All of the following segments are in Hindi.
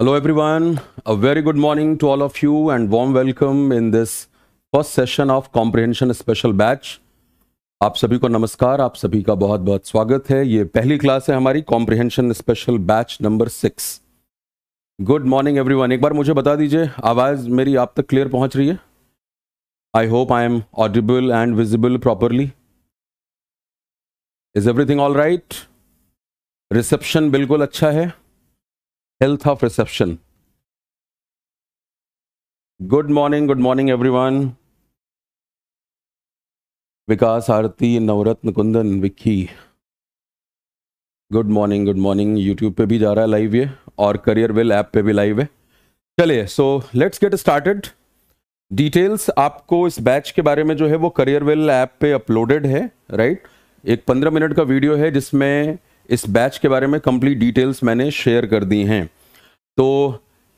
Hello everyone, a very good morning to all of you and warm welcome in this first session of comprehension special batch. आप सभी को नमस्कार आप सभी का बहुत बहुत स्वागत है ये पहली क्लास है हमारी comprehension special batch number six good morning everyone एक बार मुझे बता दीजिए आवाज़ मेरी आप तक क्लियर पहुंच रही है I hope I am audible and visible properly is everything all right reception बिल्कुल अच्छा है health of reception good morning good morning everyone Vikas Aarti Navratan Kundan Vicky good morning good morning YouTube पे भी जा रहा है लाइव ये और करियर वेल ऐप पे भी लाइव है चलिए so let's get started details आपको इस बैच के बारे में जो है वो करियर वेल ऐप पे अपलोडेड है राइट right? एक पंद्रह मिनट का वीडियो है जिसमें इस बैच के बारे में कंप्लीट डिटेल्स मैंने शेयर कर दी हैं तो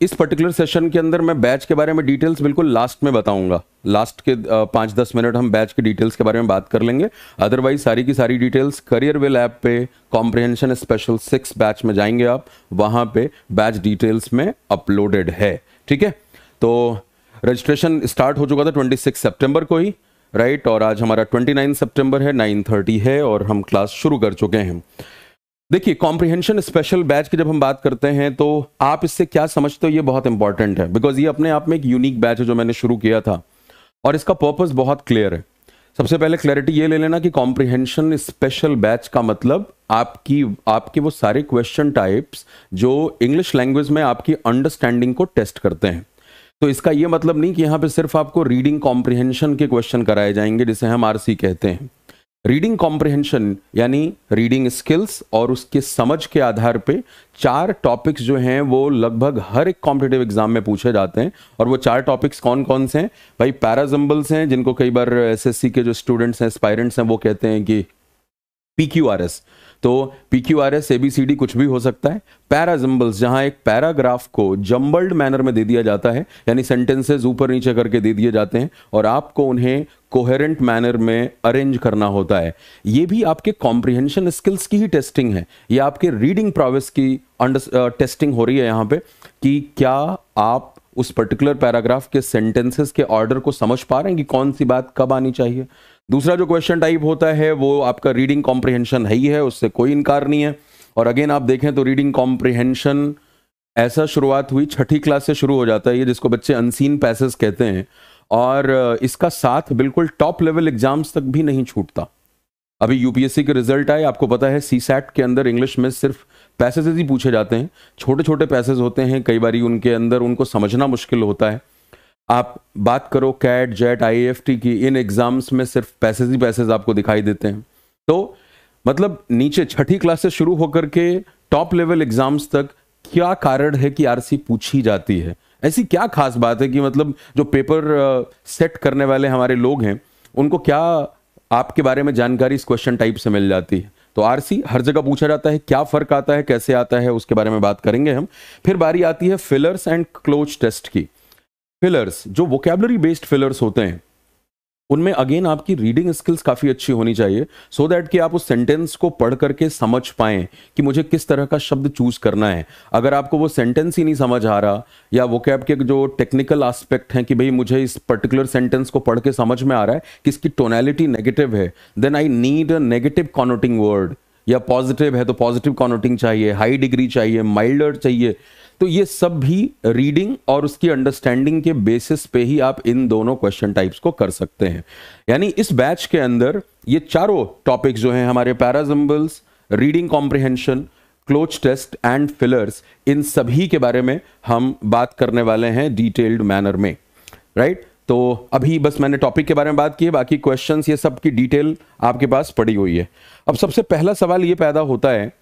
इस पर्टिकुलर सेशन के अंदर मैं बैच के बारे में डिटेल्स बिल्कुल लास्ट में बताऊंगा लास्ट के पाँच दस मिनट हम बैच के डिटेल्स के बारे में बात कर लेंगे अदरवाइज सारी की सारी डिटेल्स करियर विल ऐप पे कॉम्प्रिहेंशन स्पेशल सिक्स बैच में जाएंगे आप वहाँ पे बैच डिटेल्स में अपलोडेड है ठीक है तो रजिस्ट्रेशन स्टार्ट हो चुका था ट्वेंटी सिक्स को ही राइट और आज हमारा ट्वेंटी नाइन है नाइन थर्टी है और हम क्लास शुरू कर चुके हैं देखिए कॉम्प्रिहेंशन स्पेशल बैच की जब हम बात करते हैं तो आप इससे क्या समझते हो ये बहुत इंपॉर्टेंट है बिकॉज ये अपने आप में एक यूनिक बैच है जो मैंने शुरू किया था और इसका पर्पज बहुत क्लियर है सबसे पहले क्लैरिटी ये ले लेना कि कॉम्प्रिहेंशन स्पेशल बैच का मतलब आपकी आपके वो सारे क्वेश्चन टाइप्स जो इंग्लिश लैंग्वेज में आपकी अंडरस्टैंडिंग को टेस्ट करते हैं तो इसका ये मतलब नहीं कि यहाँ पे सिर्फ आपको रीडिंग कॉम्प्रिहेंशन के क्वेश्चन कराए जाएंगे जिसे हम आरसी कहते हैं रीडिंग कॉम्प्रिहेंशन यानी रीडिंग स्किल्स और उसके समझ के आधार पे चार टॉपिक्स जो हैं वो लगभग हर एक कॉम्पिटेटिव एग्जाम में पूछे जाते हैं और वो चार टॉपिक्स कौन कौन से हैं भाई पैराजम्बल्स हैं जिनको कई बार एसएससी के जो स्टूडेंट्स हैं एस्पायरेंट्स हैं वो कहते हैं कि पी क्यू आर एस तो P Q R S A B C D कुछ भी हो सकता है पैराजम्बल्स जहां एक पैराग्राफ को जम्बल्ड मैनर में दे दिया जाता है यानी सेंटेंसेज ऊपर नीचे करके दे दिए जाते हैं और आपको उन्हें कोहेरेंट मैनर में अरेंज करना होता है ये भी आपके कॉम्प्रिहेंशन स्किल्स की ही टेस्टिंग है या आपके रीडिंग प्रोवेस की टेस्टिंग हो रही है यहाँ पे कि क्या आप उस पर्टिकुलर पैराग्राफ के सेंटेंसेस के ऑर्डर को समझ पा रहे हैं कि कौन सी बात कब आनी चाहिए दूसरा जो क्वेश्चन टाइप होता है वो आपका रीडिंग कॉम्प्रिहेंशन है ही है उससे कोई इनकार नहीं है और अगेन आप देखें तो रीडिंग कॉम्प्रिहेंशन ऐसा शुरुआत हुई छठी क्लास से शुरू हो जाता है ये जिसको बच्चे अनसीन पैसेज कहते हैं और इसका साथ बिल्कुल टॉप लेवल एग्जाम्स तक भी नहीं छूटता अभी यूपीएससी के रिजल्ट आए आपको पता है सी के अंदर इंग्लिश में सिर्फ पैसेज ही पूछे जाते हैं छोटे छोटे पैसेज होते हैं कई बार उनके अंदर उनको समझना मुश्किल होता है आप बात करो कैट जेट आईएफटी की इन एग्जाम्स में सिर्फ पैसे ही पैसेज आपको दिखाई देते हैं तो मतलब नीचे छठी क्लास से शुरू होकर के टॉप लेवल एग्जाम्स तक क्या कारण है कि आरसी पूछी जाती है ऐसी क्या खास बात है कि मतलब जो पेपर सेट करने वाले हमारे लोग हैं उनको क्या आपके बारे में जानकारी इस क्वेश्चन टाइप से मिल जाती है तो आरसी हर जगह पूछा जाता है क्या फ़र्क आता है कैसे आता है उसके बारे में बात करेंगे हम फिर बारी आती है फिलर्स एंड क्लोज टेस्ट की फिलर्स जो वोकेबलरी बेस्ड फिलर्स होते हैं उनमें अगेन आपकी रीडिंग स्किल्स काफ़ी अच्छी होनी चाहिए सो so दैट कि आप उस सेंटेंस को पढ़ करके समझ पाएं कि मुझे किस तरह का शब्द चूज़ करना है अगर आपको वो सेंटेंस ही नहीं समझ आ रहा या वो कैब के जो टेक्निकल आस्पेक्ट हैं कि भाई मुझे इस पर्टिकुलर सेंटेंस को पढ़ के समझ में आ रहा है कि इसकी टोनैलिटी नेगेटिव है then I need a negative connoting word या पॉजिटिव है तो पॉजिटिव कॉनोटिंग चाहिए हाई डिग्री चाहिए माइल्डर चाहिए तो ये सब भी रीडिंग और उसकी अंडरस्टैंडिंग के बेसिस पे ही आप इन दोनों क्वेश्चन टाइप्स को कर सकते हैं यानी इस बैच के अंदर ये चारों टॉपिक जो हैं हमारे parajumbles reading comprehension cloze test and fillers इन सभी के बारे में हम बात करने वाले हैं डिटेल्ड मैनर में राइट right? तो अभी बस मैंने टॉपिक के बारे में बात की है बाकी क्वेश्चंस ये सब की डिटेल आपके पास पड़ी हुई है अब सबसे पहला सवाल ये पैदा होता है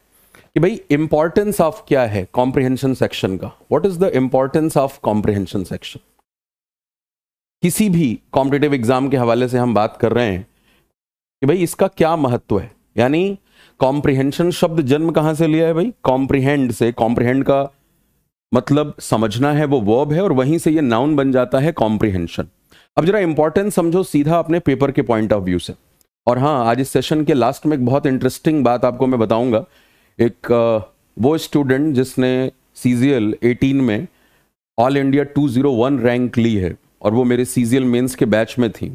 कि भाई इंपॉर्टेंस ऑफ क्या है कॉम्प्रिहेंशन सेक्शन का what is the importance of comprehension section किसी भी कॉम्पिटेटिव एग्जाम के हवाले से हम बात कर रहे हैं कि भाई इसका क्या महत्व है यानी कॉम्प्रिहेंशन शब्द जन्म कहां से लिया है भाई कॉम्प्रिहेंड से कॉम्प्रिहेंड का मतलब समझना है वो वर्ब है और वहीं से ये नाउन बन जाता है कॉम्प्रिहेंशन अब जरा इंपॉर्टेंस समझो सीधा अपने पेपर के पॉइंट ऑफ व्यू से और हाँ आज इस सेशन के लास्ट में एक बहुत इंटरेस्टिंग बात आपको मैं बताऊंगा एक वो स्टूडेंट जिसने सी जी एल एटीन में all India two zero one rank ली है और वो मेरे सी जी एल मेन्स के बैच में थी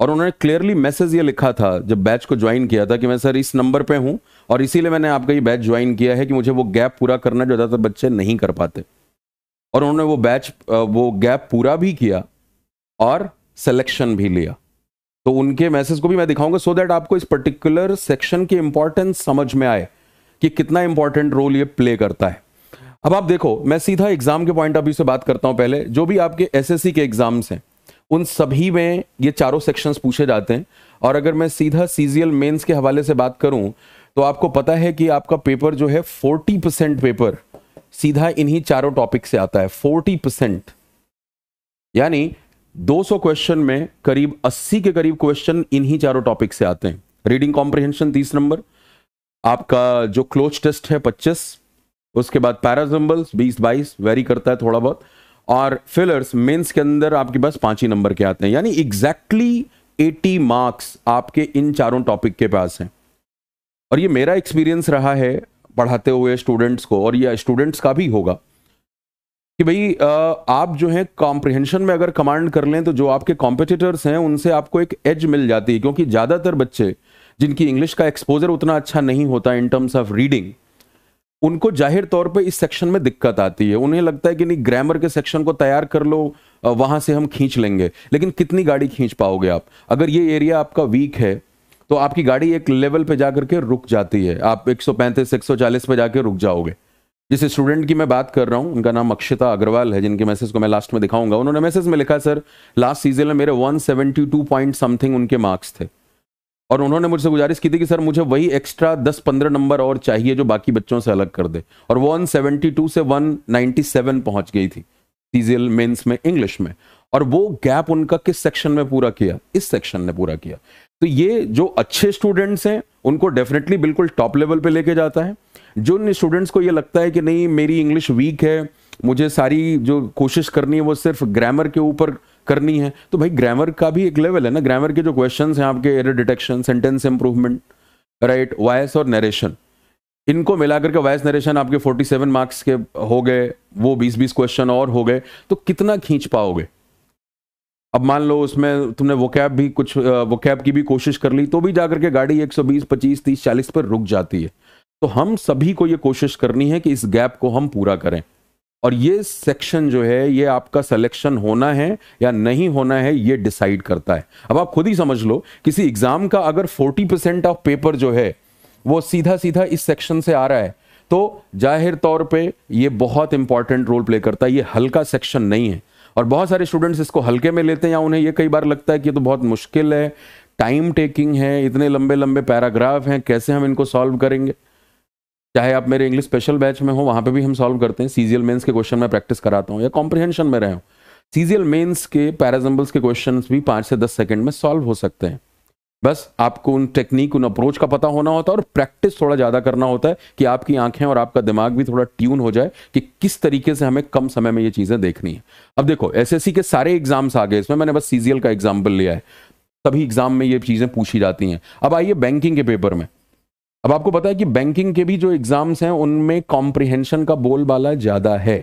और उन्होंने क्लियरली मैसेज ये लिखा था जब बैच को ज्वाइन किया था कि मैं सर इस नंबर पे हूँ और इसीलिए मैंने आपका ये बैच ज्वाइन किया है कि मुझे वो गैप पूरा करना जो ज़्यादातर बच्चे नहीं कर पाते और उन्होंने वो बैच वो गैप पूरा भी किया और सेलेक्शन भी लिया तो उनके मैसेज को भी मैं दिखाऊंगा सो so दैट आपको इस पर्टिकुलर सेक्शन की इंपॉर्टेंस समझ में आए कि कितना इंपॉर्टेंट रोल ये प्ले करता है अब आप देखो मैं सीधा एग्जाम के पॉइंट ऑफ व्यू से बात करता हूं पहले जो भी आपके एसएससी के एग्जाम्स हैं उन सभी में ये चारों सेक्शंस पूछे जाते हैं और अगर मैं सीधा सीजीएल मेंस के हवाले से बात करूं तो आपको पता है कि आपका पेपर जो है फोर्टी परसेंट पेपर सीधा इन्हीं चारों टॉपिक से आता है फोर्टी परसेंट यानी 200 क्वेश्चन में करीब 80 के करीब क्वेश्चन इन्हीं चारों टॉपिक से आते हैं रीडिंग कॉम्प्रिहेंशन तीस नंबर आपका जो क्लोज टेस्ट है 25 उसके बाद पैराजम्बल्स 20 22 वेरी करता है थोड़ा बहुत और फिलर्स मेंस के अंदर आपके पास पांच ही नंबर के आते हैं यानी एग्जैक्टली एटी मार्क्स आपके इन चारों टॉपिक के पास हैं और ये मेरा एक्सपीरियंस रहा है पढ़ाते हुए स्टूडेंट्स को और ये स्टूडेंट्स का भी होगा कि भाई आप जो है कॉम्प्रिहेंशन में अगर कमांड कर लें तो जो आपके कॉम्पिटिटर्स हैं उनसे आपको एक एज मिल जाती है क्योंकि ज़्यादातर बच्चे जिनकी इंग्लिश का एक्सपोजर उतना अच्छा नहीं होता इन टर्म्स ऑफ रीडिंग उनको जाहिर तौर पे इस सेक्शन में दिक्कत आती है उन्हें लगता है कि नहीं ग्रामर के सेक्शन को तैयार कर लो वहां से हम खींच लेंगे लेकिन कितनी गाड़ी खींच पाओगे आप अगर ये एरिया आपका वीक है तो आपकी गाड़ी एक लेवल पे जाकर के रुक जाती है आप 135 140 पे जाकर रुक जाओगे जिस स्टूडेंट की मैं बात कर रहा हूँ उनका नाम अक्षिता अग्रवाल है जिनके मैसेज को मैं लास्ट में दिखाऊंगा उन्होंने मैसेज में लिखा सर लास्ट सीजन में मेरे 172 पॉइंट समथिंग उनके मार्क्स थे और उन्होंने मुझसे गुजारिश की थी कि सर मुझे वही एक्स्ट्रा दस पंद्रह नंबर और चाहिए जो बाकी बच्चों से अलग कर दे और वो वन सेवेंटी टू से वन नाइन्टी सेवन पहुंच गई थी सीजियल मेंस में इंग्लिश में और वो गैप उनका किस सेक्शन में पूरा किया इस सेक्शन ने पूरा किया तो ये जो अच्छे स्टूडेंट्स हैं उनको डेफिनेटली बिल्कुल टॉप लेवल पे लेके जाता है जो स्टूडेंट्स को ये लगता है कि नहीं मेरी इंग्लिश वीक है मुझे सारी जो कोशिश करनी है वो सिर्फ ग्रामर के ऊपर करनी है तो भाई ग्रामर का भी एक लेवल है ना ग्रामर के जो क्वेश्चन हैं आपके error detection sentence improvement right voice और नरेशन इनको मिलाकर के वॉयस नरेशन आपके 47 मार्क्स के हो गए वो 20-20 क्वेश्चन और हो गए तो कितना खींच पाओगे अब मान लो उसमें तुमने वोकैब भी कुछ वोकैब की भी कोशिश कर ली तो भी जाकर के गाड़ी 120 25 30 40 पर रुक जाती है तो हम सभी को ये कोशिश करनी है कि इस गैप को हम पूरा करें और ये सेक्शन जो है ये आपका सिलेक्शन होना है या नहीं होना है ये डिसाइड करता है अब आप खुद ही समझ लो किसी एग्जाम का अगर 40 परसेंट ऑफ पेपर जो है वो सीधा सीधा इस सेक्शन से आ रहा है तो जाहिर तौर पे ये बहुत इंपॉर्टेंट रोल प्ले करता है ये हल्का सेक्शन नहीं है और बहुत सारे स्टूडेंट्स इसको हल्के में लेते हैं या उन्हें ये कई बार लगता है कि ये तो बहुत मुश्किल है टाइम टेकिंग है इतने लंबे लंबे पैराग्राफ हैं कैसे हम इनको सॉल्व करेंगे चाहे आप मेरे इंग्लिश स्पेशल बैच में हो वहाँ पे भी हम सॉल्व करते हैं सीजीएल मेंस के क्वेश्चन में प्रैक्टिस कराता हूँ या कॉम्प्रिहेंशन में रहे हो सीजीएल मेंस के पैराजम्बल्स के क्वेश्चन भी पाँच से दस सेकेंड में सॉल्व हो सकते हैं बस आपको उन टेक्निक उन अप्रोच का पता होना होता है और प्रैक्टिस थोड़ा ज़्यादा करना होता है कि आपकी आंखें और आपका दिमाग भी थोड़ा ट्यून हो जाए कि किस तरीके से हमें कम समय में ये चीज़ें देखनी है अब देखो एसएससी के सारे एग्जाम्स आ गए इसमें मैंने बस सीजीएल का एग्जाम्पल लिया है सभी एग्जाम में ये चीज़ें पूछी जाती हैं अब आइए बैंकिंग के पेपर में अब आपको पता है कि बैंकिंग के भी जो एग्जाम्स हैं उनमें कॉम्प्रिहेंशन का बोलबाला ज़्यादा है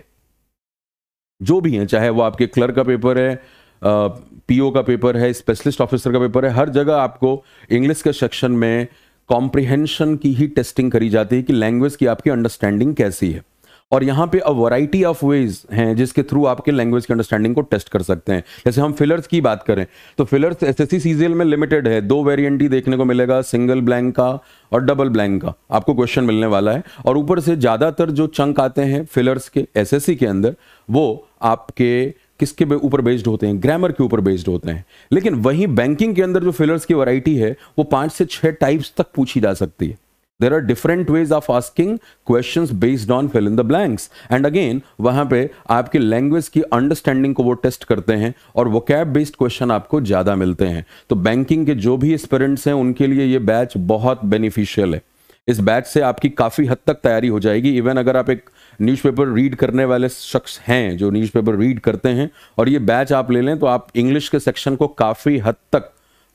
जो भी है चाहे वो आपके क्लर्क का पेपर है पीओ का पेपर है स्पेशलिस्ट ऑफिसर का पेपर है हर जगह आपको इंग्लिश के सेक्शन में कॉम्प्रिहेंशन की ही टेस्टिंग करी जाती है कि लैंग्वेज की आपकी अंडरस्टैंडिंग कैसी है और यहाँ पे अब वैरायटी ऑफ वेज हैं जिसके थ्रू आपके लैंग्वेज के अंडरस्टैंडिंग को टेस्ट कर सकते हैं जैसे हम फिलर्स की बात करें तो फिलर्स एस एस में लिमिटेड है दो वेरियंट ही देखने को मिलेगा सिंगल ब्लैंक का और डबल ब्लैंक का आपको क्वेश्चन मिलने वाला है और ऊपर से ज़्यादातर जो चंक आते हैं फिलर्स के एस के अंदर वो आपके किसके ऊपर बेस्ड होते हैं ग्रामर के ऊपर बेस्ड होते हैं लेकिन वहीं बैंकिंग के अंदर जो फिलर्स की वैरायटी है वो पाँच से छः टाइप्स तक पूछी जा सकती है there are different ways of asking question based on fill in the blanks and again वहां पे आपकी लैंग्वेज की अंडरस्टैंडिंग को वो टेस्ट करते हैं और वो कैब बेस्ड क्वेश्चन आपको ज़्यादा मिलते हैं तो बैंकिंग के जो भी स्पेरेंट्स हैं उनके लिए ये बैच बहुत बेनिफिशियल है इस बैच से आपकी काफ़ी हद तक तैयारी हो जाएगी इवन अगर आप एक न्यूज़पेपर रीड करने वाले शख्स हैं जो न्यूज़पेपर रीड करते हैं और ये बैच आप ले लें तो आप इंग्लिश के सेक्शन को काफ़ी हद तक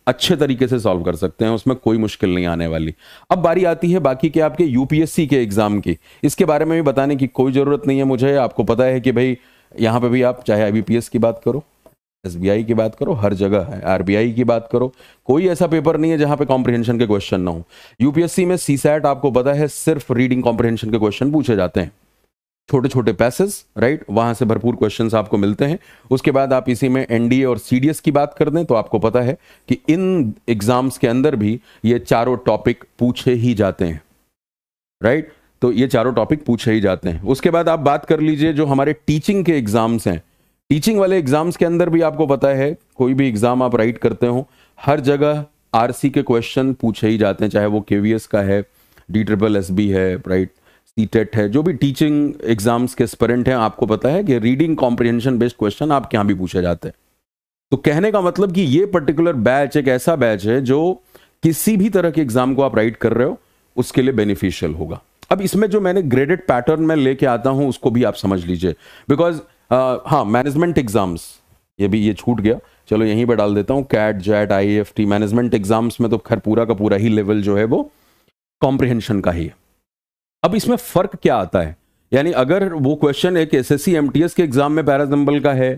अच्छे तरीके से सॉल्व कर सकते हैं उसमें कोई मुश्किल नहीं आने वाली अब बारी आती है बाकी के आपके यूपीएससी के एग्ज़ाम की इसके बारे में भी बताने की कोई ज़रूरत नहीं है मुझे आपको पता है कि भाई यहाँ पे भी आप चाहे आई की बात करो एस की बात करो हर जगह है आरबीआई की बात करो कोई ऐसा पेपर नहीं है जहां पे कॉम्प्रिहेंशन के क्वेश्चन ना हो यूपीएससी में सी आपको पता है सिर्फ रीडिंग कॉम्प्रिहेंशन के क्वेश्चन पूछे जाते हैं छोटे छोटे पैसेज राइट वहां से भरपूर क्वेश्चंस आपको मिलते हैं उसके बाद आप इसी में एनडीए और सीडीएस की बात कर दें तो आपको पता है कि इन एग्जाम्स के अंदर भी ये चारों टॉपिक पूछे ही जाते हैं राइट तो ये चारों टॉपिक पूछे ही जाते हैं उसके बाद आप बात कर लीजिए जो हमारे टीचिंग के एग्जाम्स हैं टीचिंग वाले एग्जाम्स के अंदर भी आपको पता है कोई भी एग्जाम आप राइट करते हो हर जगह आरसी के क्वेश्चन पूछे ही जाते हैं चाहे वो केवीएस का है डी ट्रिपल एस बी है राइट सी टेट है जो भी टीचिंग एग्जाम्स के स्परेंट हैं आपको पता है कि रीडिंग कॉम्प्रिहेंशन बेस्ड क्वेश्चन आपके यहाँ भी पूछे जाते हैं तो कहने का मतलब कि ये पर्टिकुलर बैच एक ऐसा बैच है जो किसी भी तरह के एग्जाम को आप राइट कर रहे हो उसके लिए बेनिफिशियल होगा अब इसमें जो मैंने ग्रेडेड पैटर्न में लेके आता हूं उसको भी आप समझ लीजिए बिकॉज uh, हाँ मैनेजमेंट एग्जाम्स ये भी ये छूट गया चलो यहीं पर डाल देता हूँ CAT XAT I F T management exams में तो खैर पूरा का पूरा ही लेवल जो है वो कॉम्प्रिहेंशन का ही है अब इसमें फ़र्क क्या आता है यानी अगर वो क्वेश्चन एक S S C M T S के एग्ज़ाम में पैराजम्बल का है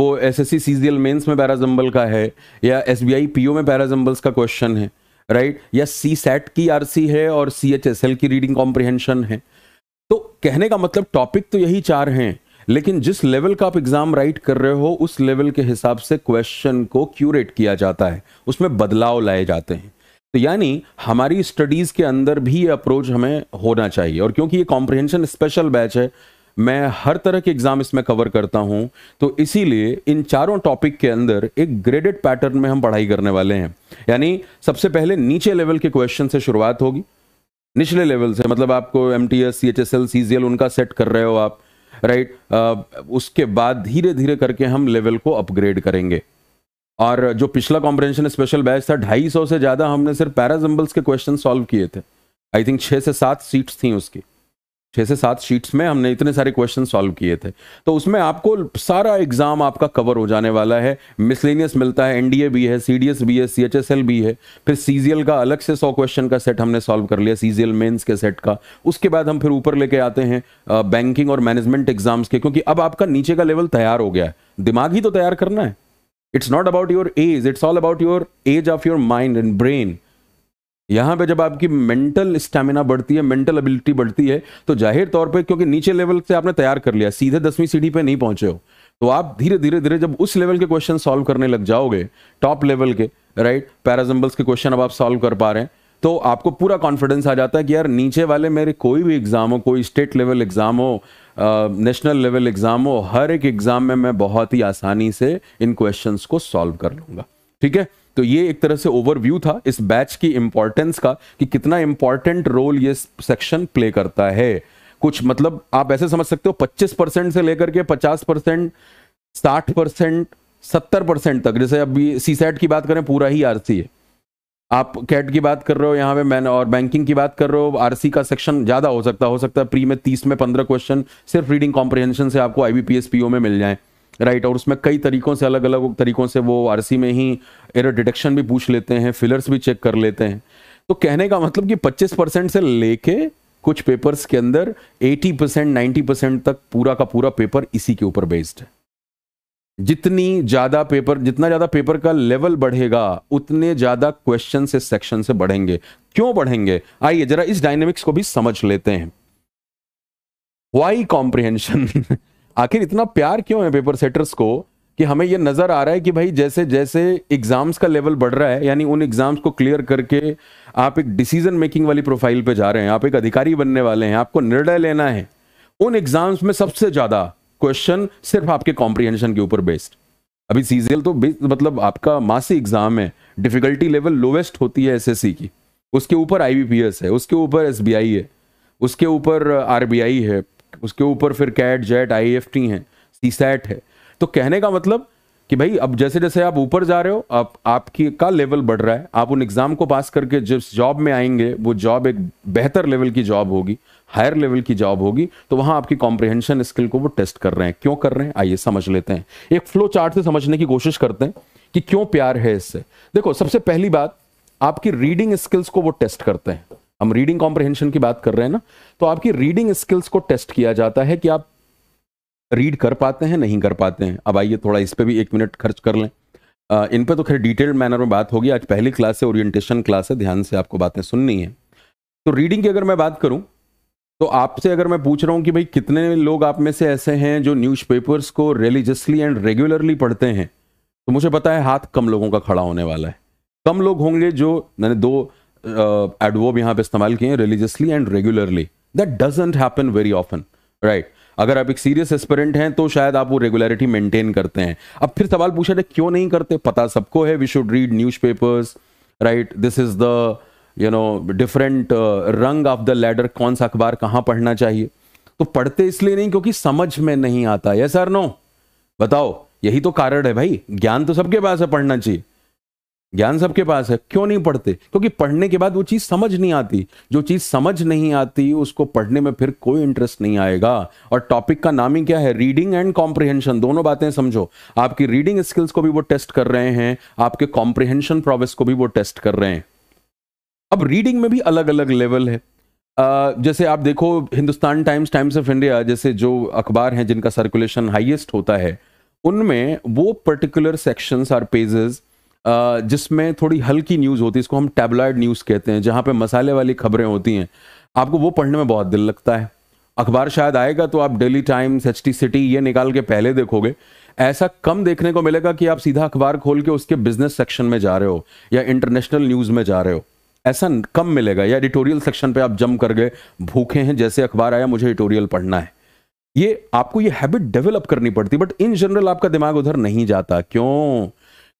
वो S S C C G L mains में पैराजम्बल का है या S B I P O में पैराजम्बल्स का क्वेश्चन है राइट या सी सेट की आर सी है और सी एच एस एल की रीडिंग कॉम्प्रिहेंशन है तो कहने का मतलब टॉपिक तो यही चार हैं लेकिन जिस लेवल का आप एग्ज़ाम राइट कर रहे हो उस लेवल के हिसाब से क्वेश्चन को क्यूरेट किया जाता है उसमें बदलाव लाए जाते हैं तो यानी हमारी स्टडीज़ के अंदर भी ये अप्रोच हमें होना चाहिए और क्योंकि ये कॉम्प्रिहेंशन स्पेशल बैच है मैं हर तरह के एग्ज़ाम इसमें कवर करता हूं तो इसीलिए इन चारों टॉपिक के अंदर एक ग्रेडेड पैटर्न में हम पढ़ाई करने वाले हैं यानी सबसे पहले नीचे लेवल के क्वेश्चन से शुरुआत होगी निचले लेवल से मतलब आपको M T S C H S L C G L उनका सेट कर रहे हो आप राइट right? उसके बाद धीरे धीरे करके हम लेवल को अपग्रेड करेंगे और जो पिछला कॉम्प्रेंशन स्पेशल बैच था ढाई सौ से ज़्यादा हमने सिर्फ पैराजम्बल्स के क्वेश्चन सॉल्व किए थे आई थिंक छः से सात सीट्स थी उसकी छः से सात शीट्स में हमने इतने सारे क्वेश्चन सॉल्व किए थे तो उसमें आपको सारा एग्जाम आपका कवर हो जाने वाला है मिसलेनियस मिलता है एनडीए भी है सीडीएस भी है सीएचएसएल भी है फिर सीजीएल का अलग से सौ क्वेश्चन का सेट हमने सॉल्व कर लिया सीजीएल मेंस के सेट का उसके बाद हम फिर ऊपर लेके आते हैं बैंकिंग और मैनेजमेंट एग्जाम्स के क्योंकि अब आपका नीचे का लेवल तैयार हो गया है दिमाग ही तो तैयार करना है it's not about your age it's all about your age of your mind and brain यहां पे जब आपकी मेंटल स्टेमिना बढ़ती है मेंटल एबिलिटी बढ़ती है तो जाहिर तौर पे क्योंकि नीचे लेवल से आपने तैयार कर लिया सीधे दसवीं सीढ़ी पे नहीं पहुंचे हो तो आप धीरे धीरे धीरे जब उस लेवल के क्वेश्चन सॉल्व करने लग जाओगे टॉप लेवल के राइट पैराजम्बल्स के क्वेश्चन अब आप सॉल्व कर पा रहे हैं तो आपको पूरा कॉन्फिडेंस आ जाता है कि यार नीचे वाले मेरे कोई भी एग्जाम हो कोई स्टेट लेवल एग्जाम हो नेशनल लेवल एग्ज़ाम हो हर एक एग्ज़ाम में मैं बहुत ही आसानी से इन क्वेश्चंस को सॉल्व कर लूंगा ठीक है तो ये एक तरह से ओवरव्यू था इस बैच की इंपॉर्टेंस का कि कितना इंपॉर्टेंट रोल ये सेक्शन प्ले करता है कुछ मतलब आप ऐसे समझ सकते हो 25 परसेंट से लेकर के 50 परसेंट साठ परसेंट सत्तर परसेंट तक जैसे अभी सी सेट की बात करें पूरा ही आरसी है आप कैट की बात कर रहे हो यहाँ पे मैन और बैंकिंग की बात कर रहे हो आरसी का सेक्शन ज्यादा हो सकता हो सकता है प्री में तीस में पंद्रह क्वेश्चन सिर्फ रीडिंग कॉम्प्रिहेंशन से आपको आईबीपीएस पीओ में मिल जाए राइट और उसमें कई तरीकों से अलग अलग तरीकों से वो आरसी में ही एरर डिटेक्शन भी पूछ लेते हैं फिलर्स भी चेक कर लेते हैं तो कहने का मतलब कि 25 परसेंट से लेके कुछ पेपर्स के अंदर 80 परसेंट नाइन्टी परसेंट तक पूरा का पूरा पेपर इसी के ऊपर बेस्ड है जितनी ज़्यादा पेपर जितना ज़्यादा पेपर का लेवल बढ़ेगा उतने ज़्यादा क्वेश्चन से सेक्शन से बढ़ेंगे क्यों बढ़ेंगे आइए जरा इस डायनेमिक्स को भी समझ लेते हैं वाई कॉम्प्रिहेंशन आखिर इतना प्यार क्यों है पेपर सेटर्स को कि हमें यह नज़र आ रहा है कि भाई जैसे जैसे एग्ज़ाम्स का लेवल बढ़ रहा है यानी उन एग्ज़ाम्स को क्लियर करके आप एक डिसीजन मेकिंग वाली प्रोफाइल पे जा रहे हैं आप एक अधिकारी बनने वाले हैं आपको निर्णय लेना है उन एग्ज़ाम्स में सबसे ज़्यादा क्वेश्चन सिर्फ आपके कॉम्प्रीहेंशन के ऊपर बेस्ड अभी सीजीएल तो मतलब आपका मासी एग्जाम है डिफिकल्टी लेवल लोवेस्ट होती है एसएससी की उसके ऊपर आईबीपीएस है उसके ऊपर एसबीआई है उसके ऊपर आरबीआई uh, है उसके ऊपर फिर कैट जेट आईएफटी हैं सीसैट है तो कहने का मतलब कि भाई अब जैसे जैसे आप ऊपर जा रहे हो आप आपकी का लेवल बढ़ रहा है आप उन एग्जाम को पास करके जिस जॉब में आएंगे वो जॉब एक बेहतर लेवल की जॉब होगी हायर लेवल की जॉब होगी तो वहां आपकी कॉम्प्रिहेंशन स्किल को वो टेस्ट कर रहे हैं क्यों कर रहे हैं आइए समझ लेते हैं एक फ्लो चार्ट से समझने की कोशिश करते हैं कि क्यों प्यार है इससे देखो सबसे पहली बात आपकी रीडिंग स्किल्स को वो टेस्ट करते हैं हम रीडिंग कॉम्प्रिहेंशन की बात कर रहे हैं ना तो आपकी रीडिंग स्किल्स को टेस्ट किया जाता है कि आप रीड कर पाते हैं नहीं कर पाते हैं अब आइए थोड़ा इस पर भी एक मिनट खर्च कर लें आ, इन पर तो खैर डिटेल्ड मैनर में बात होगी आज पहली क्लास है ओरिएंटेशन क्लास है ध्यान से आपको बातें सुननी है तो रीडिंग की अगर मैं बात करूं तो आपसे अगर मैं पूछ रहा हूं कि भाई कितने लोग आप में से ऐसे हैं जो न्यूज़पेपर्स को रिलीजियसली एंड रेगुलरली पढ़ते हैं तो मुझे पता है हाथ कम लोगों का खड़ा होने वाला है कम लोग होंगे जो मैंने दो एडवर्ब यहां पे इस्तेमाल किए हैं religiously and regularly that doesn't happen very often right अगर आप एक सीरियस एस्पेरेंट हैं तो शायद आप वो रेगुलरिटी मेंटेन करते हैं अब फिर सवाल पूछा जाए क्यों नहीं करते पता सबको है we should read newspapers right this is the you know different rung of the ladder कौन सा अखबार कहाँ पढ़ना चाहिए तो पढ़ते इसलिए नहीं क्योंकि समझ में नहीं आता ये सर नो बताओ यही तो कारण है भाई ज्ञान तो सबके पास है पढ़ना चाहिए ज्ञान सबके पास है क्यों नहीं पढ़ते क्योंकि पढ़ने के बाद वो चीज समझ नहीं आती जो चीज समझ नहीं आती उसको पढ़ने में फिर कोई इंटरेस्ट नहीं आएगा और टॉपिक का नाम ही क्या है रीडिंग एंड कॉम्प्रिहेंशन दोनों बातें समझो आपकी रीडिंग स्किल्स को भी वो टेस्ट कर रहे हैं आपके कॉम्प्रिहेंशन प्रोवेस को भी वो टेस्ट कर रहे हैं अब रीडिंग में भी अलग अलग लेवल है जैसे आप देखो Hindustan Times Times of India जैसे जो अखबार हैं जिनका सर्कुलेशन हाईएस्ट होता है उनमें वो पर्टिकुलर सेक्शंस और पेजेस जिसमें थोड़ी हल्की न्यूज़ होती है इसको हम टैबलाइड न्यूज़ कहते हैं जहाँ पे मसाले वाली खबरें होती हैं आपको वो पढ़ने में बहुत दिल लगता है अखबार शायद आएगा तो आप डेली टाइम्स एच सिटी ये निकाल के पहले देखोगे ऐसा कम देखने को मिलेगा कि आप सीधा अखबार खोल के उसके बिजनेस सेक्शन में जा रहे हो या इंटरनेशनल न्यूज़ में जा रहे हो ऐसा कम मिलेगा या एडिटोरियल सेक्शन पे आप जम कर गए भूखे हैं जैसे अखबार आया मुझे एडिटोरियल पढ़ना है ये आपको ये हैबिट डेवलप करनी पड़ती बट इन जनरल आपका दिमाग उधर नहीं जाता क्यों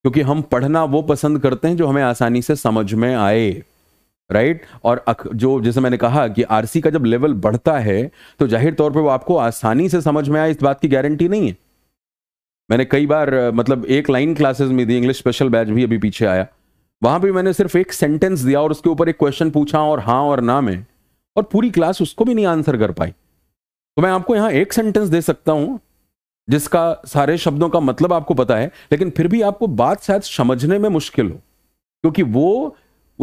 क्योंकि हम पढ़ना वो पसंद करते हैं जो हमें आसानी से समझ में आए राइट और जो जैसे मैंने कहा कि आरसी का जब लेवल बढ़ता है तो जाहिर तौर पे वो आपको आसानी से समझ में आए इस बात की गारंटी नहीं है मैंने कई बार मतलब एक लाइन क्लासेस में दी इंग्लिश स्पेशल बैच भी अभी पीछे आया वहां भी मैंने सिर्फ एक सेंटेंस दिया और उसके ऊपर एक क्वेश्चन पूछा और हाँ और ना में और पूरी क्लास उसको भी नहीं आंसर कर पाई तो मैं आपको यहां एक सेंटेंस दे सकता हूं जिसका सारे शब्दों का मतलब आपको पता है लेकिन फिर भी आपको बात शायद समझने में मुश्किल हो क्योंकि वो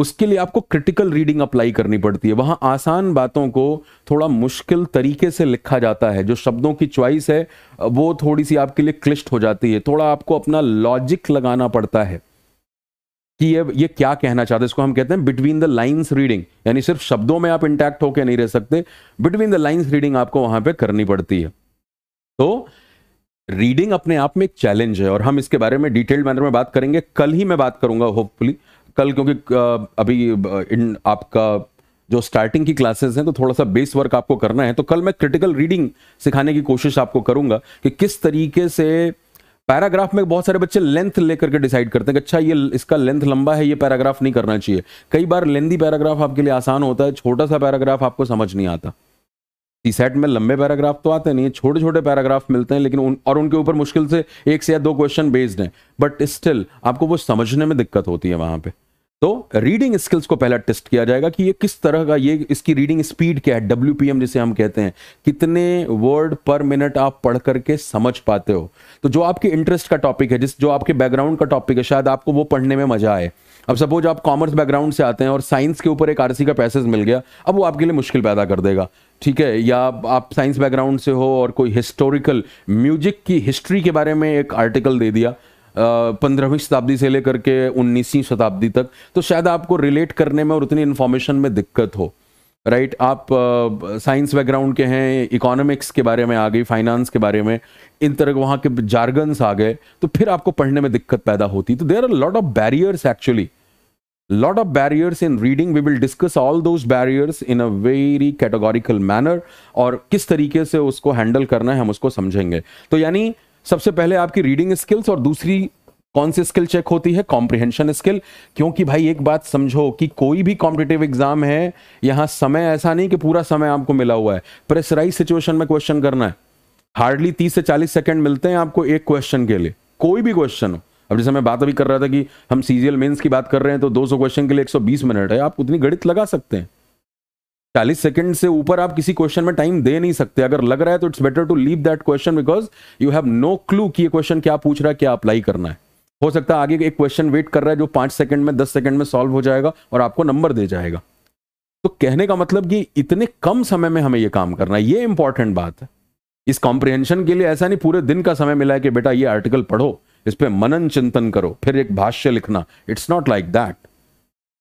उसके लिए आपको क्रिटिकल रीडिंग अप्लाई करनी पड़ती है वहां आसान बातों को थोड़ा मुश्किल तरीके से लिखा जाता है जो शब्दों की च्वाइस है वो थोड़ी सी आपके लिए क्लिष्ट हो जाती है थोड़ा आपको अपना लॉजिक लगाना पड़ता है कि ये ये क्या कहना चाहते हैं इसको हम कहते हैं बिटवीन द लाइंस रीडिंग यानी सिर्फ शब्दों में आप इंटैक्ट होकर नहीं रह सकते बिटवीन द लाइंस रीडिंग आपको वहां पे करनी पड़ती है तो रीडिंग अपने आप में एक चैलेंज है और हम इसके बारे में डिटेल्ड मैनर में बात करेंगे कल ही मैं बात करूंगा होपफुली कल क्योंकि अभी इन आपका जो स्टार्टिंग की क्लासेस हैं तो थोड़ा सा बेस वर्क आपको करना है तो कल मैं क्रिटिकल रीडिंग सिखाने की कोशिश आपको करूंगा कि किस तरीके से पैराग्राफ में बहुत सारे बच्चे लेंथ लेकर के डिसाइड करते हैं कि अच्छा ये इसका लेंथ लंबा है ये पैराग्राफ नहीं करना चाहिए कई बार लेंदी पैराग्राफ आपके लिए आसान होता है छोटा सा पैराग्राफ आपको समझ नहीं आता सेट में लंबे पैराग्राफ तो आते नहीं है छोटे छोटे पैराग्राफ मिलते हैं लेकिन उन और उनके ऊपर मुश्किल से एक से या दो क्वेश्चन बेस्ड हैं बट स्टिल आपको वो समझने में दिक्कत होती है वहां पर तो रीडिंग स्किल्स को पहला टेस्ट किया जाएगा कि ये किस तरह का ये इसकी रीडिंग स्पीड क्या है डब्ल्यू जिसे हम कहते हैं कितने वर्ड पर मिनट आप पढ़ करके समझ पाते हो तो जो आपके इंटरेस्ट का टॉपिक है जिस जो आपके बैकग्राउंड का टॉपिक है शायद आपको वो पढ़ने में मजा आए अब सपोज आप कॉमर्स बैकग्राउंड से आते हैं और साइंस के ऊपर एक आर का पैसेज मिल गया अब वो आपके लिए मुश्किल पैदा कर देगा ठीक है या आप साइंस बैकग्राउंड से हो और कोई हिस्टोरिकल म्यूजिक की हिस्ट्री के बारे में एक आर्टिकल दे दिया पंद्रहवीं शताब्दी से लेकर के उन्नीसवीं शताब्दी तक तो शायद आपको रिलेट करने में और उतनी इन्फॉर्मेशन में दिक्कत हो राइट right? आप साइंस uh, बैकग्राउंड के हैं इकोनॉमिक्स के बारे में आ गई फाइनेंस के बारे में इन तरह वहाँ के जार्गन्स आ गए तो फिर आपको पढ़ने में दिक्कत पैदा होती तो there are lot of barriers actually lot of barriers in reading we will discuss all those barriers in a very categorical manner और किस तरीके से उसको हैंडल करना है हम उसको समझेंगे तो यानी सबसे पहले आपकी रीडिंग स्किल्स और दूसरी कौन सी स्किल चेक होती है कॉम्प्रिहेंशन स्किल क्योंकि भाई एक बात समझो कि कोई भी कॉम्पिटेटिव एग्जाम है यहाँ समय ऐसा नहीं कि पूरा समय आपको मिला हुआ है प्रेशराइज सिचुएशन में क्वेश्चन करना है हार्डली तीस से चालीस सेकेंड मिलते हैं आपको एक क्वेश्चन के लिए कोई भी क्वेश्चन हो अब जैसे मैं बात अभी कर रहा था कि हम सीजीएल मेंस की बात कर रहे हैं तो 200 क्वेश्चन के लिए 120 मिनट है आप उतनी गणित लगा सकते हैं चालीस सेकंड से ऊपर आप किसी क्वेश्चन में टाइम दे नहीं सकते अगर लग रहा है तो it's better to leave that question because you have no clue कि ये क्वेश्चन क्या पूछ रहा है क्या अप्लाई करना है हो सकता है आगे एक क्वेश्चन वेट कर रहा है जो पांच सेकंड में दस सेकंड में सॉल्व हो जाएगा और आपको नंबर दे जाएगा तो कहने का मतलब कि इतने कम समय में हमें ये काम करना है ये इंपॉर्टेंट बात है इस कॉम्प्रिहेंशन के लिए ऐसा नहीं पूरे दिन का समय मिला है कि बेटा ये आर्टिकल पढ़ो इस पर मनन चिंतन करो फिर एक भाष्य लिखना इट्स नॉट लाइक दैट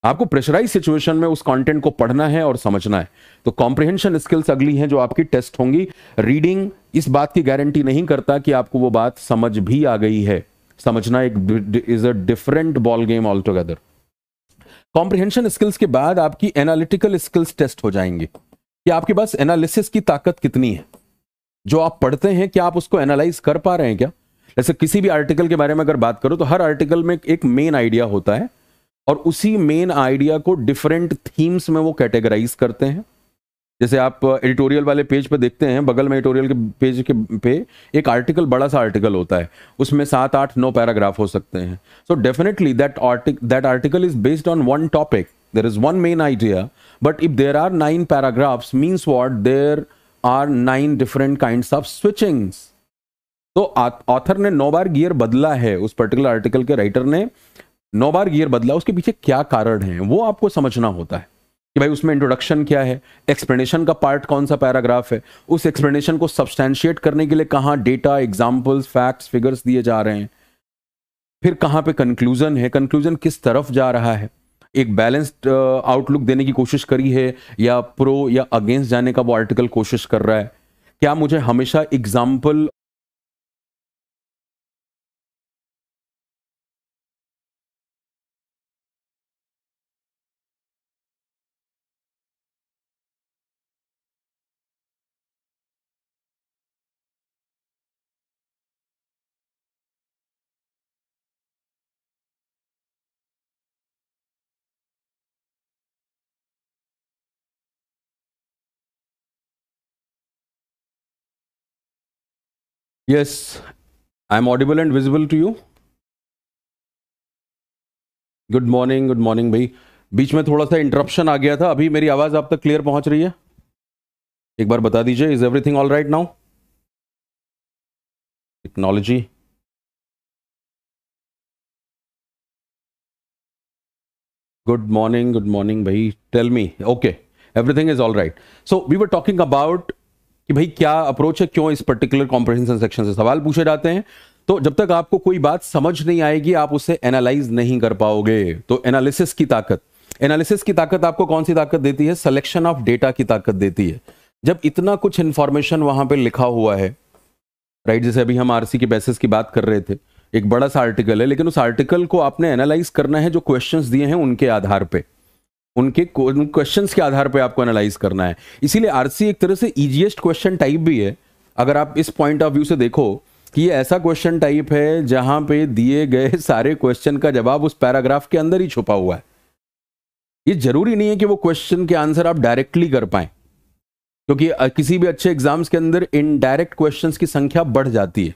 आपको प्रेशराइज सिचुएशन में उस कंटेंट को पढ़ना है और समझना है तो कॉम्प्रिहेंशन स्किल्स अगली हैं जो आपकी टेस्ट होंगी रीडिंग इस बात की गारंटी नहीं करता कि आपको वो बात समझ भी आ गई है समझना एक is a different ball game altogether comprehension skills के बाद आपकी एनालिटिकल स्किल्स टेस्ट हो जाएंगे कि आपके पास एनालिसिस की ताकत कितनी है जो आप पढ़ते हैं क्या आप उसको एनालाइज कर पा रहे हैं क्या जैसे किसी भी आर्टिकल के बारे में अगर बात करो तो हर आर्टिकल में एक मेन आइडिया होता है और उसी मेन आइडिया को डिफरेंट थीम्स में वो कैटेगराइज करते हैं जैसे आप एडिटोरियल वाले पेज पर देखते हैं बगल में एडिटोरियल के पेज के पे एक आर्टिकल बड़ा सा आर्टिकल होता है उसमें सात आठ नौ पैराग्राफ हो सकते हैं so definitely that article that article is based on one topic there is one main idea but if there are nine paragraphs means what there are nine different kind of switchings तो ऑथर ने नौ बार गियर बदला है उस पर्टिकुलर आर्टिकल के राइटर ने नौ बार गियर बदला उसके पीछे क्या कारण है वो आपको समझना होता है कि भाई उसमें इंट्रोडक्शन क्या है एक्सप्लेनेशन का पार्ट कौन सा पैराग्राफ है उस एक्सप्लेनेशन को सब्सटैंशिएट करने के लिए कहाँ डेटा एग्जाम्पल्स फैक्ट्स फिगर्स दिए जा रहे हैं फिर कहाँ पे कंक्लूजन है कंक्लूजन किस तरफ जा रहा है एक बैलेंस्ड आउटलुक uh, देने की कोशिश करी है या प्रो या अगेंस्ट जाने का वो आर्टिकल कोशिश कर रहा है क्या मुझे हमेशा example Yes, I'm audible and visible to you. Good morning good morning भाई बीच में थोड़ा सा इंटरप्शन आ गया था अभी मेरी आवाज़ आप तक क्लियर पहुंच रही है एक बार बता दीजिए is everything all right now technology good morning good morning भाई tell me okay everything is all right so we were talking about कि भाई क्या अप्रोच है क्यों इस पर्टिकुलर कॉम्प्रिहेंशन सेक्शन से सवाल पूछे जाते हैं तो जब तक आपको कोई बात समझ नहीं आएगी आप उसे एनालाइज नहीं कर पाओगे तो एनालिसिस की ताकत एनालिसिस की ताकत आपको कौन सी ताकत देती है सिलेक्शन ऑफ डेटा की ताकत देती है जब इतना कुछ इंफॉर्मेशन वहां पर लिखा हुआ है राइट जैसे अभी हम आरसी के बेसिस की बात कर रहे थे एक बड़ा सा आर्टिकल है लेकिन उस आर्टिकल को आपने एनालाइज करना है जो क्वेश्चंस दिए हैं उनके आधार पे उनके क्वेश्चंस के आधार पर आपको एनालाइज करना है इसीलिए आरसी एक तरह से इजिएस्ट क्वेश्चन टाइप भी है अगर आप इस पॉइंट ऑफ व्यू से देखो कि ये ऐसा क्वेश्चन टाइप है जहां पे दिए गए सारे क्वेश्चन का जवाब उस पैराग्राफ के अंदर ही छुपा हुआ है ये जरूरी नहीं है कि वो क्वेश्चन के आंसर आप डायरेक्टली कर पाए क्योंकि किसी भी अच्छे एग्जाम्स के अंदर इनडायरेक्ट क्वेश्चन की संख्या बढ़ जाती है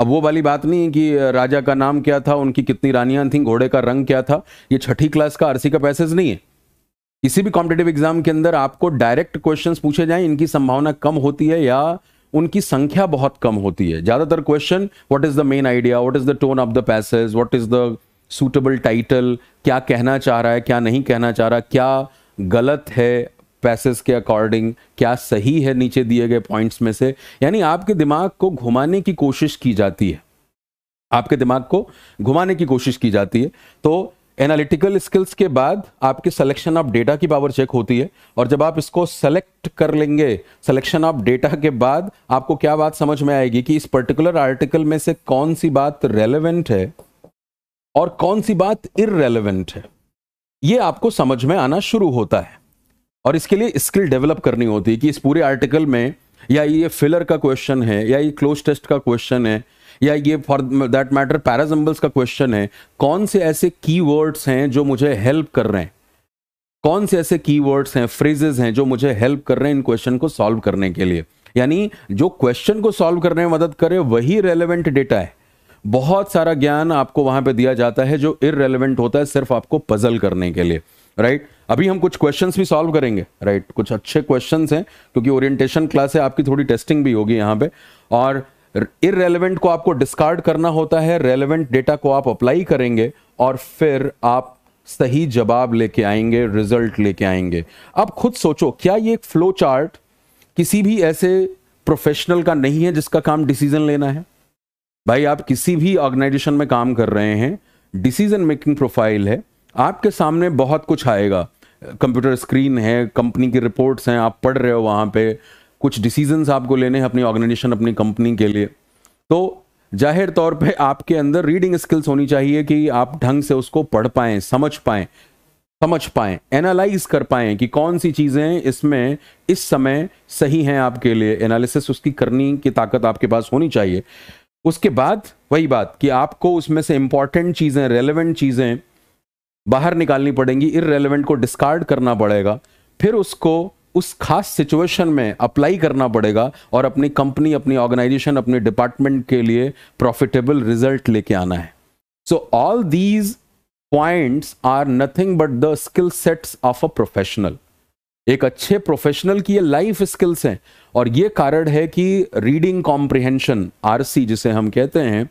अब वो वाली बात नहीं है कि राजा का नाम क्या था उनकी कितनी रानियां थी घोड़े का रंग क्या था ये छठी क्लास का आरसी का पैसेज नहीं है किसी भी कॉम्पिटेटिव एग्जाम के अंदर आपको डायरेक्ट क्वेश्चन पूछे जाए इनकी संभावना कम होती है या उनकी संख्या बहुत कम होती है ज्यादातर question what is the main idea what is the tone of the passage what is the suitable title क्या कहना चाह रहा है क्या नहीं कहना चाह रहा क्या गलत है पैसेज के अकॉर्डिंग क्या सही है नीचे दिए गए पॉइंट्स में से यानी आपके दिमाग को घुमाने की कोशिश की जाती है आपके दिमाग को घुमाने की कोशिश की जाती है तो एनालिटिकल स्किल्स के बाद आपके सिलेक्शन ऑफ डेटा की पावर चेक होती है और जब आप इसको सेलेक्ट कर लेंगे सिलेक्शन ऑफ डेटा के बाद आपको क्या बात समझ में आएगी कि इस पर्टिकुलर आर्टिकल में से कौन सी बात रेलेवेंट है और कौन सी बात इरेलीवेंट है ये आपको समझ में आना शुरू होता है और इसके लिए स्किल डेवलप करनी होती है कि इस पूरे आर्टिकल में या ये फिलर का क्वेश्चन है या ये क्लोज टेस्ट का क्वेश्चन है या ये फॉर दैट मैटर पैराजम्बल्स का क्वेश्चन है कौन से ऐसे की हैं जो मुझे हेल्प कर रहे हैं कौन से ऐसे की हैं फ्रेजेस हैं जो मुझे हेल्प कर रहे हैं इन क्वेश्चन को सॉल्व करने के लिए यानी जो क्वेश्चन को सॉल्व करने में मदद करे वही रेलिवेंट डेटा है बहुत सारा ज्ञान आपको वहां पे दिया जाता है जो इरेलीवेंट होता है सिर्फ आपको पजल करने के लिए राइट right? अभी हम कुछ क्वेश्चंस भी सॉल्व करेंगे राइट कुछ अच्छे क्वेश्चंस हैं क्योंकि ओरिएंटेशन क्लास है आपकी थोड़ी टेस्टिंग भी होगी यहाँ पे और इरेलीवेंट को आपको डिस्कार्ड करना होता है रेलिवेंट डेटा को आप अप्लाई करेंगे और फिर आप सही जवाब लेके आएंगे रिजल्ट लेके आएंगे अब खुद सोचो क्या ये फ्लो चार्ट किसी भी ऐसे प्रोफेशनल का नहीं है जिसका काम डिसीजन लेना है भाई आप किसी भी ऑर्गेनाइजेशन में काम कर रहे हैं डिसीजन मेकिंग प्रोफाइल है आपके सामने बहुत कुछ आएगा कंप्यूटर स्क्रीन है कंपनी की रिपोर्ट्स हैं आप पढ़ रहे हो वहाँ पे कुछ डिसीजंस आपको लेने हैं अपनी ऑर्गेनाइजेशन अपनी कंपनी के लिए तो जाहिर तौर पे आपके अंदर रीडिंग स्किल्स होनी चाहिए कि आप ढंग से उसको पढ़ पाएँ समझ पाएँ समझ पाएँ एनालाइज कर पाएँ कि कौन सी चीज़ें इसमें इस समय सही हैं आपके लिए एनालिसिस उसकी करने की ताकत आपके पास होनी चाहिए उसके बाद वही बात कि आपको उसमें से इंपॉर्टेंट चीज़ें रेलिवेंट चीज़ें बाहर निकालनी पड़ेंगी इरेलीवेंट को डिस्कार्ड करना पड़ेगा फिर उसको उस खास सिचुएशन में अप्लाई करना पड़ेगा और अपनी कंपनी अपनी ऑर्गेनाइजेशन अपने डिपार्टमेंट के लिए प्रॉफिटेबल रिजल्ट लेके आना है so all these points are nothing but the skill sets of a professional एक अच्छे प्रोफेशनल की ये लाइफ स्किल्स हैं और ये कारण है कि रीडिंग कॉम्प्रिहेंशन आरसी जिसे हम कहते हैं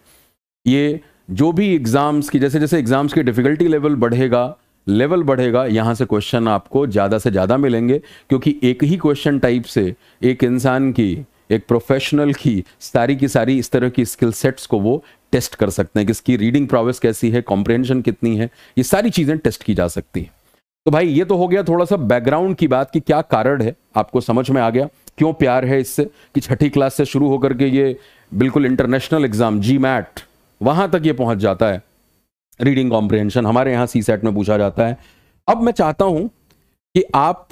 ये जो भी एग्ज़ाम्स की जैसे जैसे एग्ज़ाम्स की डिफ़िकल्टी लेवल बढ़ेगा लेवल बढ़ेगा यहाँ से क्वेश्चन आपको ज़्यादा से ज़्यादा मिलेंगे क्योंकि एक ही क्वेश्चन टाइप से एक इंसान की एक प्रोफेशनल की सारी की सारी इस तरह की स्किल सेट्स को वो टेस्ट कर सकते हैं किसकी रीडिंग प्रोवेस कैसी है कॉम्प्रेंशन कितनी है ये सारी चीज़ें टेस्ट की जा सकती हैं तो भाई ये तो हो गया थोड़ा सा बैकग्राउंड की बात कि क्या कारण है आपको समझ में आ गया क्यों प्यार है इससे कि छठी क्लास से शुरू होकर के ये बिल्कुल इंटरनेशनल एग्जाम जी मैट वहां तक ये पहुंच जाता है रीडिंग कॉम्प्रिहेंशन हमारे यहाँ सी सेट में पूछा जाता है अब मैं चाहता हूं कि आप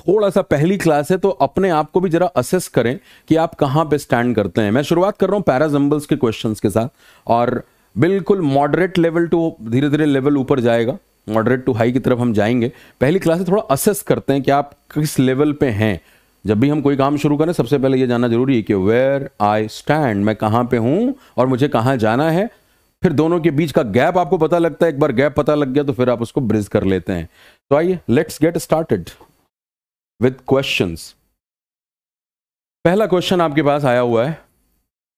थोड़ा सा पहली क्लास है तो अपने आप को भी जरा असेस करें कि आप कहां पे स्टैंड करते हैं मैं शुरुआत कर रहा हूं पैराजम्बल्स के क्वेश्चन के साथ और बिल्कुल मॉडरेट लेवल टू धीरे धीरे लेवल ऊपर जाएगा मॉडरेट टू हाई की तरफ हम जाएंगे पहली क्लास से थोड़ा असेस करते हैं कि आप किस लेवल पे हैं जब भी हम कोई काम शुरू करें सबसे पहले यह जानना जरूरी है कि वेयर आई स्टैंड मैं कहां पे हूं और मुझे कहां जाना है फिर दोनों के बीच का गैप आपको पता लगता है एक बार गैप पता लग गया तो फिर आप उसको ब्रिज कर लेते हैं तो आइए let's get started with question पहला क्वेश्चन आपके पास आया हुआ है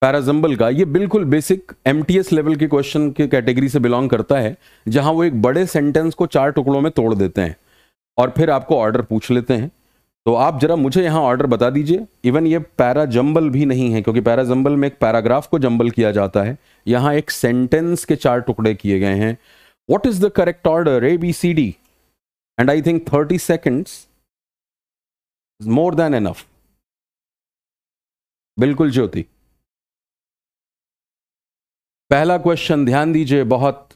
पैराजम्बल का ये बिल्कुल बेसिक एम लेवल के क्वेश्चन के कैटेगरी से बिलोंग करता है जहां वो एक बड़े सेंटेंस को चार टुकड़ों में तोड़ देते हैं और फिर आपको ऑर्डर पूछ लेते हैं तो आप जरा मुझे यहाँ ऑर्डर बता दीजिए इवन ये पैरा जंबल भी नहीं है क्योंकि पैरा जंबल में एक पैराग्राफ को जंबल किया जाता है यहाँ एक सेंटेंस के चार टुकड़े किए गए हैं what is the correct order A B C D and I think thirty seconds more than enough बिल्कुल ज्योति पहला क्वेश्चन ध्यान दीजिए बहुत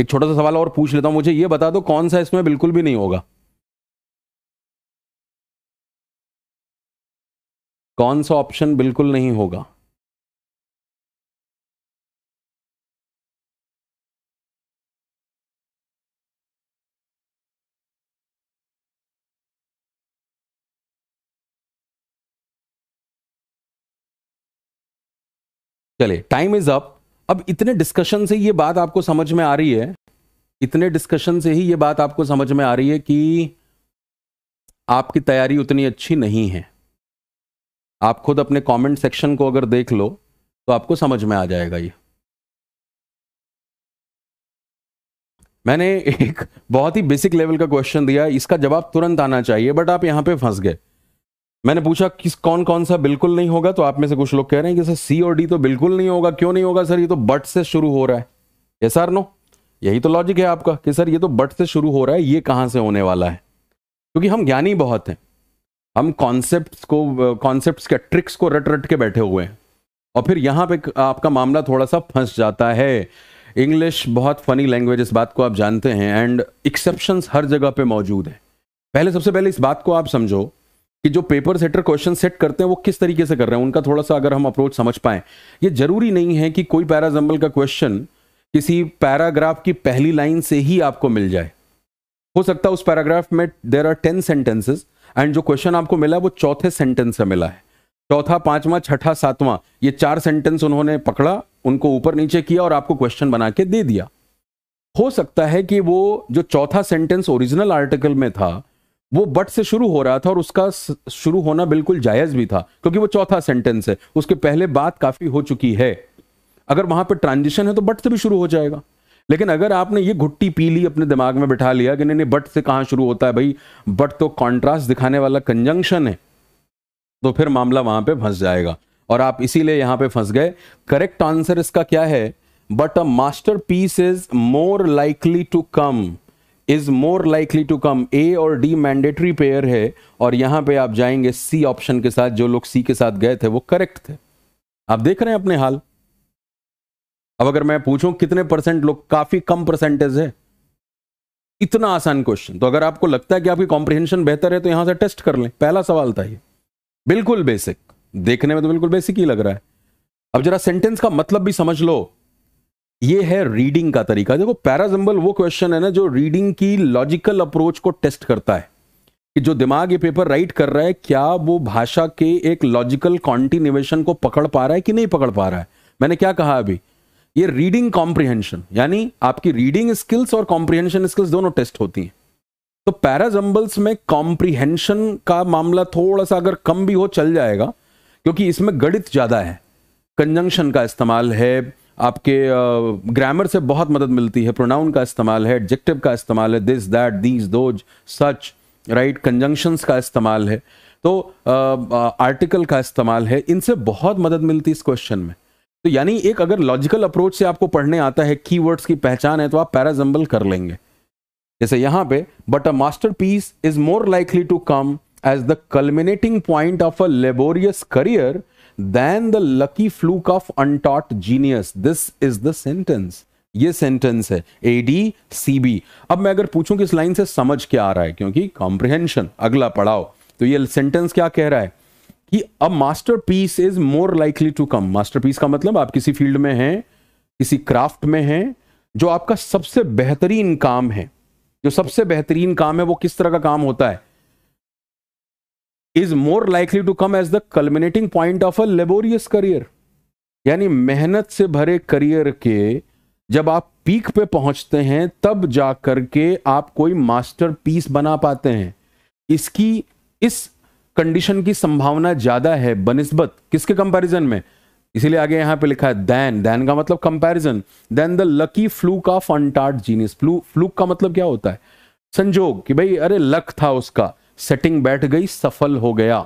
एक छोटा सा सवाल और पूछ लेता हूं मुझे ये बता दो कौन सा इसमें बिल्कुल भी नहीं होगा कौन सा ऑप्शन बिल्कुल नहीं होगा चलिए टाइम इज अप अब इतने डिस्कशन से ये बात आपको समझ में आ रही है इतने डिस्कशन से ही ये बात आपको समझ में आ रही है कि आपकी तैयारी उतनी अच्छी नहीं है आप खुद अपने कमेंट सेक्शन को अगर देख लो तो आपको समझ में आ जाएगा ये मैंने एक बहुत ही बेसिक लेवल का क्वेश्चन दिया इसका जवाब तुरंत आना चाहिए बट आप यहां पे फंस गए मैंने पूछा किस कौन कौन सा बिल्कुल नहीं होगा तो आप में से कुछ लोग कह रहे हैं कि सर सी और डी तो बिल्कुल नहीं होगा क्यों नहीं होगा सर ये तो बट से शुरू हो रहा है ये सर नो यही तो लॉजिक है आपका कि सर ये तो बट से शुरू हो रहा है ये कहाँ से होने वाला है क्योंकि हम ज्ञानी बहुत हैं हम कॉन्सेप्ट को कॉन्सेप्ट के ट्रिक्स को रट रट के बैठे हुए हैं और फिर यहाँ पे आपका मामला थोड़ा सा फंस जाता है इंग्लिश बहुत फनी लैंग्वेज इस बात को आप जानते हैं एंड एक्सेप्शन हर जगह पे मौजूद है पहले सबसे पहले इस बात को आप समझो कि जो पेपर सेटर क्वेश्चन सेट करते हैं वो किस तरीके से कर रहे हैं उनका थोड़ा सा अगर हम अप्रोच समझ पाए ये जरूरी नहीं है कि कोई पैराजम्बल का क्वेश्चन किसी पैराग्राफ की पहली लाइन से ही आपको मिल जाए हो सकता है उस पैराग्राफ में there are ten sentences and जो क्वेश्चन आपको मिला वो चौथे सेंटेंस से मिला है चौथा पांचवा छठा सातवां ये चार सेंटेंस उन्होंने पकड़ा उनको ऊपर नीचे किया और आपको क्वेश्चन बना के दे दिया हो सकता है कि वो जो चौथा सेंटेंस ओरिजिनल आर्टिकल में था वो बट से शुरू हो रहा था और उसका शुरू होना बिल्कुल जायज भी था क्योंकि वो चौथा सेंटेंस है उसके पहले बात काफी हो चुकी है अगर वहां पर ट्रांजिशन है तो बट से भी शुरू हो जाएगा लेकिन अगर आपने ये घुट्टी पी ली अपने दिमाग में बिठा लिया कि नहीं नहीं बट से कहां शुरू होता है भाई बट तो कॉन्ट्रास्ट दिखाने वाला कंजंक्शन है तो फिर मामला वहां पे फंस जाएगा और आप इसीलिए यहां पे फंस गए करेक्ट आंसर इसका क्या है but a masterpiece is more likely to come is more likely to come A और डी मैंडेटरी पेयर है और यहां पे आप जाएंगे सी ऑप्शन के साथ जो लोग सी के साथ गए थे वो करेक्ट थे आप देख रहे हैं अपने हाल अब अगर मैं पूछूं कितने परसेंट लोग काफी कम परसेंटेज है इतना आसान क्वेश्चन तो अगर आपको लगता है कि आपकी कॉम्प्रिहेंशन बेहतर है तो यहां से टेस्ट कर लें पहला सवाल था ये बिल्कुल बेसिक देखने में तो बिल्कुल बेसिक ही लग रहा है अब जरा सेंटेंस का मतलब भी समझ लो ये है रीडिंग का तरीका देखो पैराजम्बल वो क्वेश्चन है ना जो रीडिंग की लॉजिकल अप्रोच को टेस्ट करता है कि जो दिमाग ये पेपर राइट कर रहा है क्या वो भाषा के एक लॉजिकल कॉन्टिन्यूएशन को पकड़ पा रहा है कि नहीं पकड़ पा रहा है मैंने क्या कहा अभी ये रीडिंग कॉम्प्रिहेंशन यानी आपकी रीडिंग स्किल्स और कॉम्प्रिहेंशन स्किल्स दोनों टेस्ट होती हैं तो पैराजम्बल्स में कॉम्प्रिहेंशन का मामला थोड़ा सा अगर कम भी हो चल जाएगा क्योंकि इसमें गणित ज़्यादा है कंजंक्शन का इस्तेमाल है आपके ग्रामर से बहुत मदद मिलती है प्रोनाउन का इस्तेमाल है एडजेक्टिव का इस्तेमाल है this that these those such right conjunctions का इस्तेमाल है तो आर्टिकल का इस्तेमाल है इनसे बहुत मदद मिलती है इस क्वेश्चन में तो यानी एक अगर लॉजिकल अप्रोच से आपको पढ़ने आता है कीवर्ड्स की पहचान है तो आप पैराजम्बल कर लेंगे जैसे यहां पे but a masterpiece is more likely to come as the culminating point of a laborious career than the lucky fluke of untaught genius this is the sentence ये सेंटेंस है ए डी सी बी अब मैं अगर पूछूं कि इस लाइन से समझ क्या आ रहा है क्योंकि कॉम्प्रिहेंशन अगला पढ़ाओ तो ये सेंटेंस क्या कह रहा है कि a masterpiece is more likely to come masterpiece का मतलब आप किसी फील्ड में हैं किसी क्राफ्ट में हैं जो आपका सबसे बेहतरीन काम है जो सबसे बेहतरीन काम है वो किस तरह का काम होता है is more likely to come as the culminating point of a laborious career यानी मेहनत से भरे करियर के जब आप पीक पे पहुंचते हैं तब जा करके आप कोई मास्टर पीस बना पाते हैं इसकी इस कंडीशन की संभावना ज्यादा है बनिस्बत किसके कंपैरिजन में इसीलिए आगे यहां पे लिखा है दैन दैन का मतलब comparison than the lucky fluke of untutored genius flu fluke का मतलब क्या होता है संजोग कि भाई अरे लक था उसका सेटिंग बैठ गई सफल हो गया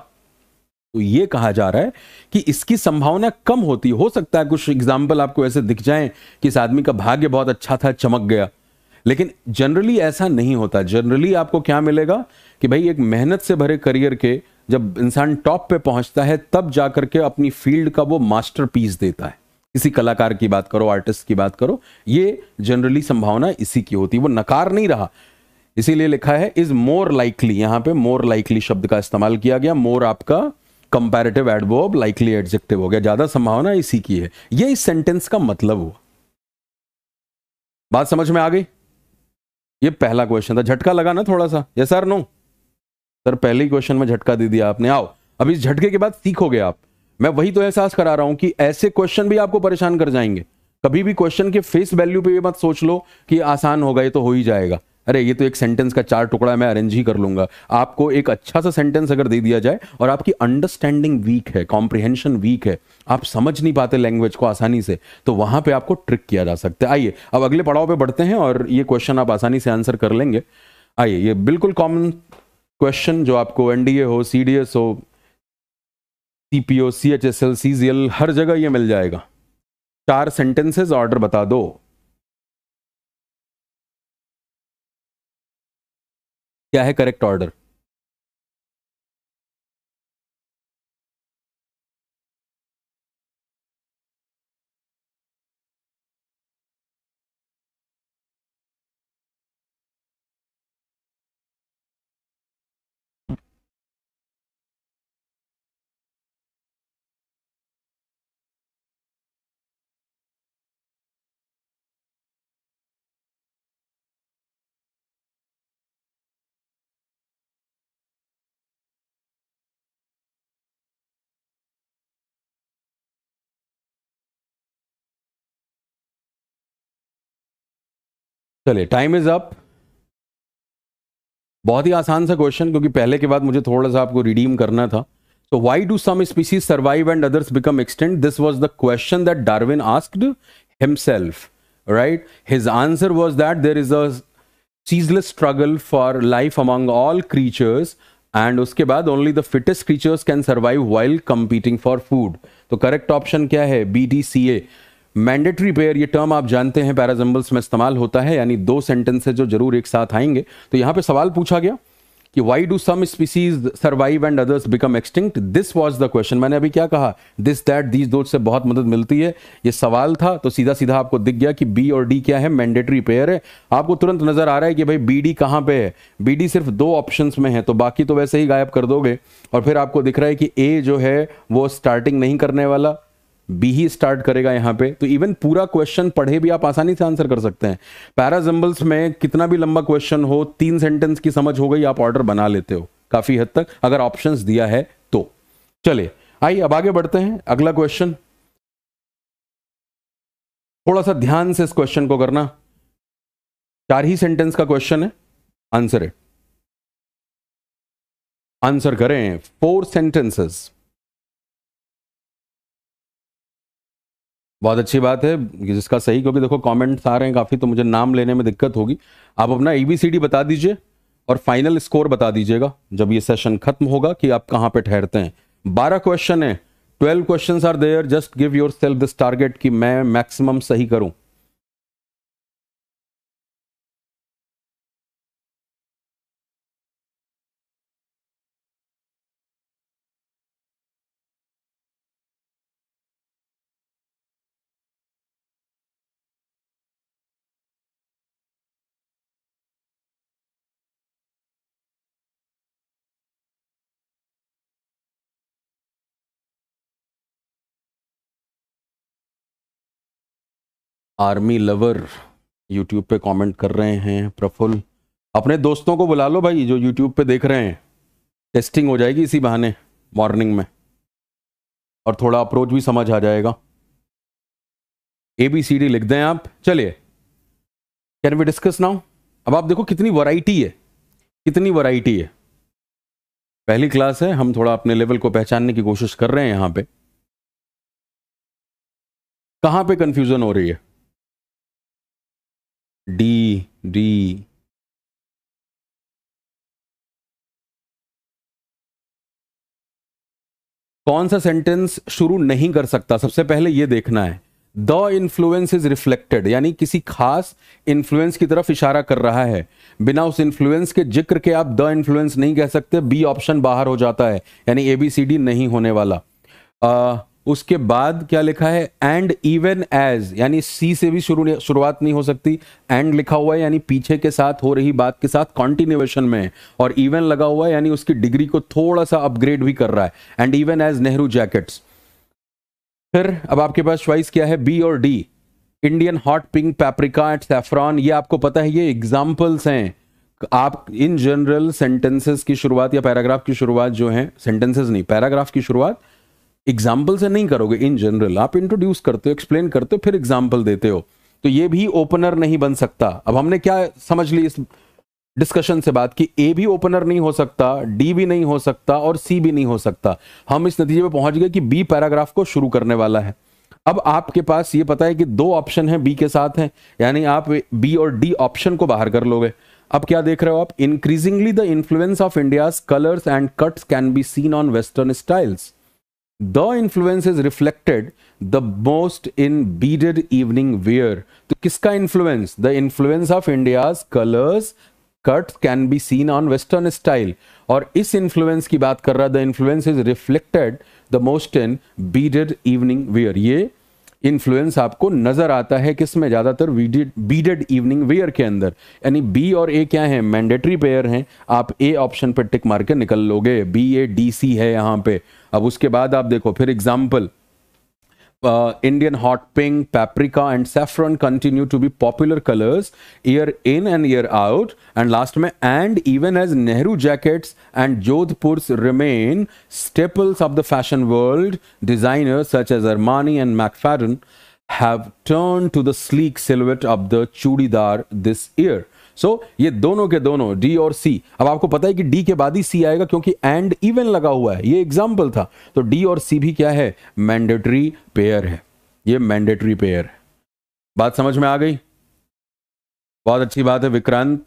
तो ये कहा जा रहा है कि इसकी संभावना कम होती हो सकता है कुछ एग्जाम्पल आपको ऐसे दिख जाए कि इस आदमी का भाग्य बहुत अच्छा था चमक गया लेकिन जनरली ऐसा नहीं होता जनरली आपको क्या मिलेगा कि भाई एक मेहनत से भरे करियर के जब इंसान टॉप पे पहुंचता है तब जाकर के अपनी फील्ड का वो मास्टर देता है किसी कलाकार की बात करो आर्टिस्ट की बात करो ये जनरली संभावना इसी की होती है वो नकार नहीं रहा इसीलिए लिखा है इज मोर लाइकली यहां पे मोर लाइकली शब्द का इस्तेमाल किया गया मोर आपका कंपेरेटिव एडवर्ब लाइकली एडजेक्टिव हो गया ज्यादा संभावना इसी की है ये इस सेंटेंस का मतलब हुआ बात समझ में आ गई ये पहला क्वेश्चन था झटका लगा ना थोड़ा सा ये सर नो सर पहले क्वेश्चन में झटका दे दिया आपने आओ अब इस झटके के बाद सीखोगे आप मैं वही तो एहसास करा रहा हूं कि ऐसे क्वेश्चन भी आपको परेशान कर जाएंगे कभी भी क्वेश्चन के फेस वैल्यू पे ये मत सोच लो कि आसान होगा ये तो हो ही जाएगा अरे ये तो एक सेंटेंस का चार टुकड़ा मैं अरेंज ही कर लूंगा आपको एक अच्छा सा सेंटेंस अगर दे दिया जाए और आपकी अंडरस्टैंडिंग वीक है कॉम्प्रिहेंशन वीक है आप समझ नहीं पाते लैंग्वेज को आसानी से तो वहां पे आपको ट्रिक किया जा सकता है आइए अब अगले पड़ाव पे बढ़ते हैं और ये क्वेश्चन आप आसानी से आंसर कर लेंगे आइए ये बिल्कुल कॉमन क्वेश्चन जो आपको एनडीए हो सीडीएस हो सीपीओ जी एल हर जगह ये मिल जाएगा चार सेंटेंसेस ऑर्डर बता दो क्या है करेक्ट ऑर्डर चलिए टाइम इज अप बहुत ही आसान सा क्वेश्चन क्योंकि पहले के बाद मुझे थोड़ा सा आपको रिडीम करना था तो why do some species survive and others become extend this was the question that Darwin asked himself right his answer was that there is a ceaseless struggle for life among all creatures and उसके बाद only the fittest creatures can survive while competing for food तो करेक्ट ऑप्शन क्या है B D C A mandatory pair ये टर्म आप जानते हैं पैराजम्बल्स में इस्तेमाल होता है यानी दो सेंटेंसेस जो जरूर एक साथ आएंगे तो यहां पे सवाल पूछा गया कि why do some species survive and others become extinct this was the question मैंने अभी क्या कहा दिस दैट दीज दो से बहुत मदद मिलती है ये सवाल था तो सीधा सीधा आपको दिख गया कि बी और डी क्या है मैंडेटरी पेयर है आपको तुरंत नजर आ रहा है कि भाई बी डी कहाँ पे है बी डी सिर्फ दो ऑप्शन में है तो बाकी तो वैसे ही गायब कर दोगे और फिर आपको दिख रहा है कि ए जो है वो स्टार्टिंग नहीं करने वाला बी ही स्टार्ट करेगा यहां पे तो इवन पूरा क्वेश्चन पढ़े भी आप आसानी से आंसर कर सकते हैं पैराजम्बल्स में कितना भी लंबा क्वेश्चन हो तीन सेंटेंस की समझ हो गई आप ऑर्डर बना लेते हो काफी हद तक अगर ऑप्शन दिया है तो चले आइए अब आगे बढ़ते हैं अगला क्वेश्चन थोड़ा सा ध्यान से इस क्वेश्चन को करना चार ही सेंटेंस का क्वेश्चन है आंसर है आंसर करें फोर सेंटेंसेस बहुत अच्छी बात है जिसका सही क्योंकि देखो कमेंट्स आ रहे हैं काफ़ी तो मुझे नाम लेने में दिक्कत होगी आप अपना ए बता दीजिए और फाइनल स्कोर बता दीजिएगा जब ये सेशन खत्म होगा कि आप कहाँ पे ठहरते हैं बारह क्वेश्चन है twelve questions are there just give yourself this target कि मैं मैक्सिमम सही करूं आर्मी लवर यूट्यूब पे कमेंट कर रहे हैं प्रफुल अपने दोस्तों को बुला लो भाई जो यूट्यूब पे देख रहे हैं टेस्टिंग हो जाएगी इसी बहाने मॉर्निंग में और थोड़ा अप्रोच भी समझ आ जाएगा ए बी सी डी लिख दें आप चलिए कैन वी डिस्कस नाउ अब आप देखो कितनी वैरायटी है कितनी वैरायटी है पहली क्लास है हम थोड़ा अपने लेवल को पहचानने की कोशिश कर रहे हैं यहाँ पे कहाँ पे कंफ्यूजन हो रही है डी डी कौन सा सेंटेंस शुरू नहीं कर सकता सबसे पहले यह देखना है द इन्फ्लुएंस इज रिफ्लेक्टेड यानी किसी खास इन्फ्लुएंस की तरफ इशारा कर रहा है बिना उस इन्फ्लुएंस के जिक्र के आप द इन्फ्लुएंस नहीं कह सकते बी ऑप्शन बाहर हो जाता है यानी एबीसीडी नहीं होने वाला उसके बाद क्या लिखा है एंड इवन एज यानी सी से भी शुरू शुरुआत नहीं हो सकती एंड लिखा हुआ है यानी पीछे के साथ हो रही बात के साथ कॉन्टिन्यूएशन में और इवन लगा हुआ है यानी उसकी डिग्री को थोड़ा सा अपग्रेड भी कर रहा है and even as Nehru jackets फिर अब आपके पास च्वाइस क्या है बी और D Indian hot pink paprika at saffron ये आपको पता है ये एग्जाम्पल्स हैं आप इन जनरल सेंटेंसेस की शुरुआत या पैराग्राफ की शुरुआत जो है सेंटेंसेस नहीं पैराग्राफ की शुरुआत एग्जाम्पल से नहीं करोगे इन जनरल आप इंट्रोड्यूस करते हो एक्सप्लेन करते हो फिर एग्जाम्पल देते हो तो ये भी ओपनर नहीं बन सकता अब हमने क्या समझ ली इस डिस्कशन से बात कि ए भी ओपनर नहीं हो सकता डी भी नहीं हो सकता और सी भी नहीं हो सकता हम इस नतीजे पे पहुंच गए कि बी पैराग्राफ को शुरू करने वाला है अब आपके पास ये पता है कि दो ऑप्शन है बी के साथ हैं यानी आप बी और डी ऑप्शन को बाहर कर लोगे अब क्या देख रहे हो आप increasingly the influence of India's colours and cuts can be seen on western styles The influence is reflected the most in beaded evening wear. So, kiska influence? The influence of India's colors cut can be seen on western style. Or is influence ki baat kar raha, the influence is reflected the most in beaded evening wear. Influence आपको नजर आता है किसमें ज्यादातर बीडेड इवनिंग वेयर के अंदर यानी बी और ए क्या है मैंडेटरी पेयर हैं आप ए ऑप्शन पर टिक मार के निकल लोगे बी ए डी सी है यहाँ पे अब उसके बाद आप देखो फिर example uh, Indian hot pink, paprika, and saffron continue to be popular colors year in and year out. And last may, and even as Nehru jackets and Jodhpurs remain staples of the fashion world, designers such as Armani and McFadden have turned to the sleek silhouette of the chudidar this year. So ये दोनों के दोनों डी और सी अब आपको पता है कि डी के बाद ही सी आएगा क्योंकि एंड इवन लगा हुआ है ये एग्जाम्पल था तो डी और सी भी क्या है मैंडेटरी पेयर है ये मैंडेटरी पेयर है बात समझ में आ गई बहुत अच्छी बात है विक्रांत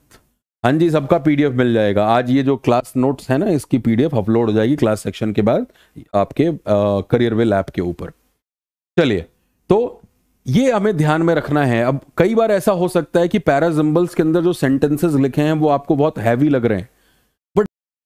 हाँ जी सबका पीडीएफ मिल जाएगा आज ये जो क्लास नोट्स है ना इसकी पीडीएफ अपलोड हो जाएगी क्लास सेक्शन के बाद आपके करियर वेल ऐप के ऊपर चलिए तो ये हमें ध्यान में रखना है अब कई बार ऐसा हो सकता है कि पैराजिम्बल्स के अंदर जो सेंटेंसेस लिखे हैं वो आपको बहुत हैवी लग रहे हैं